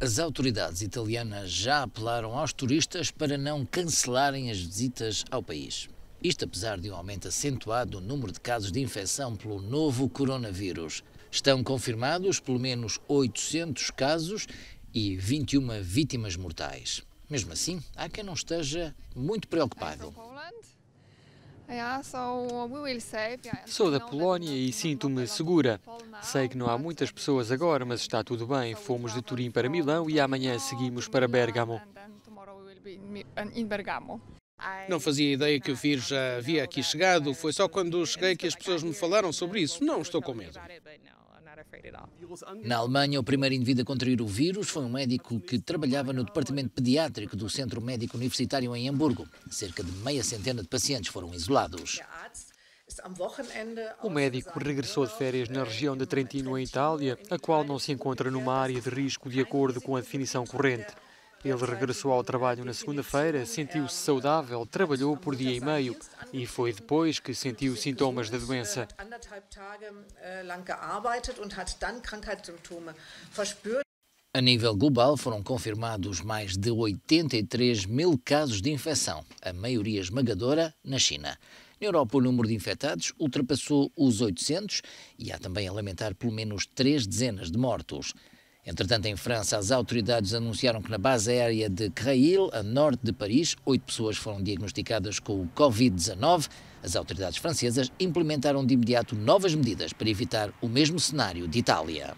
As autoridades italianas já apelaram aos turistas para não cancelarem as visitas ao país. Isto apesar de um aumento acentuado no número de casos de infecção pelo novo coronavírus. Estão confirmados pelo menos 800 casos e 21 vítimas mortais. Mesmo assim, há quem não esteja muito preocupado. Sou da Polónia e sinto-me segura. Sei que não há muitas pessoas agora, mas está tudo bem. Fomos de Turim para Milão e amanhã seguimos para Bergamo. Não fazia ideia que o vírus já havia aqui chegado. Foi só quando cheguei que as pessoas me falaram sobre isso. Não estou com medo. Na Alemanha, o primeiro indivíduo a contrair o vírus foi um médico que trabalhava no departamento pediátrico do Centro Médico Universitário em Hamburgo. Cerca de meia centena de pacientes foram isolados. O médico regressou de férias na eh, região de Trentino, em Itália, a qual não se encontra numa área de risco de acordo com a definição corrente. Ele regressou ao trabalho na segunda-feira, sentiu-se saudável, trabalhou por dia e meio e foi depois que sentiu sintomas da doença. A nível global, foram confirmados mais de 83 mil casos de infecção, a maioria esmagadora na China. Na Europa, o número de infectados ultrapassou os 800 e há também a lamentar pelo menos três dezenas de mortos. Entretanto, em França, as autoridades anunciaram que na base aérea de Creil, a norte de Paris, oito pessoas foram diagnosticadas com o Covid-19. As autoridades francesas implementaram de imediato novas medidas para evitar o mesmo cenário de Itália.